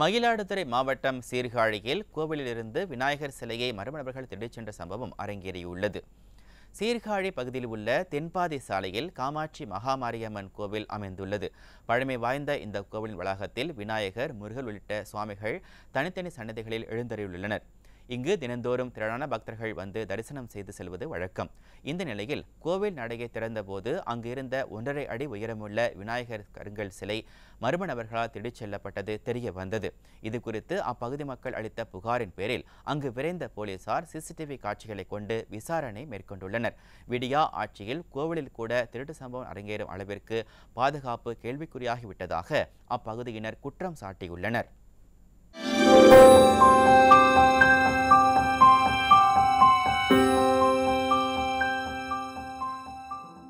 மயிலாடுதுறை மாவட்டம் சீர்காழியில் கோவிலிலிருந்து விநாயகர் சிலையை மர்மநபர்கள் திருடிச் சென்ற சம்பவம் அரங்கேறியுள்ளது சீர்காழி பகுதியில் உள்ள தென்பாதி சாலையில் காமாட்சி மகாமாரியம்மன் கோவில் அமைந்துள்ளது பழமை வாய்ந்த இந்த கோவிலின் வளாகத்தில் விநாயகர் முருகன் உள்ளிட்ட சுவாமிகள் தனித்தனி சன்னதிகளில் எழுந்தறியுள்ளனர் இங்கு தினந்தோறும் திரளான பக்தர்கள் வந்து தரிசனம் செய்து செல்வது வழக்கம் இந்த நிலையில் கோவில் நடையை திறந்தபோது அங்கிருந்த ஒன்றரை அடி உயரமுள்ள விநாயகர் கருங்கல் சிலை மர்ம நபர்களால் திடிச் செல்லப்பட்டது தெரிய வந்தது இது குறித்து அப்பகுதி மக்கள் அளித்த புகாரின் பேரில் அங்கு விரைந்த போலீசார் சிசிடிவி காட்சிகளை கொண்டு விசாரணை மேற்கொண்டுள்ளனர் விடியா ஆட்சியில் கோவிலில் கூட திருட்டு சம்பவம் அரங்கேறும் அளவிற்கு பாதுகாப்பு கேள்விக்குறியாகிவிட்டதாக அப்பகுதியினர் குற்றம் சாட்டியுள்ளனர்